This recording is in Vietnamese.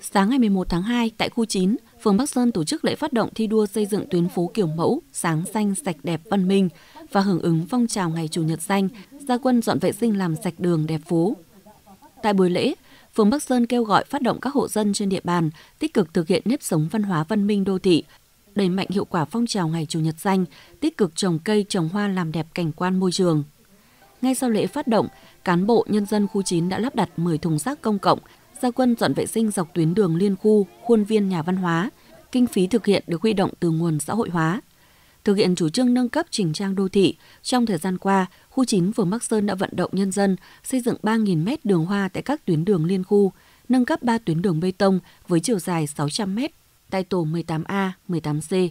Sáng ngày 11 tháng 2, tại khu 9, phường Bắc Sơn tổ chức lễ phát động thi đua xây dựng tuyến phố kiểu mẫu, sáng xanh, sạch đẹp, văn minh và hưởng ứng phong trào ngày Chủ nhật xanh, gia quân dọn vệ sinh làm sạch đường đẹp phố. Tại buổi lễ, phường Bắc Sơn kêu gọi phát động các hộ dân trên địa bàn tích cực thực hiện nếp sống văn hóa văn minh đô thị, đẩy mạnh hiệu quả phong trào ngày Chủ nhật xanh, tích cực trồng cây, trồng hoa làm đẹp cảnh quan môi trường. Ngay sau lễ phát động, cán bộ nhân dân khu 9 đã lắp đặt 10 thùng rác công cộng, gia quân dọn vệ sinh dọc tuyến đường liên khu, khuôn viên nhà văn hóa. Kinh phí thực hiện được huy động từ nguồn xã hội hóa. Thực hiện chủ trương nâng cấp chỉnh trang đô thị, trong thời gian qua, khu 9 phường Bắc Sơn đã vận động nhân dân xây dựng 3.000 mét đường hoa tại các tuyến đường liên khu, nâng cấp 3 tuyến đường bê tông với chiều dài 600 mét tại tổ 18A, 18C,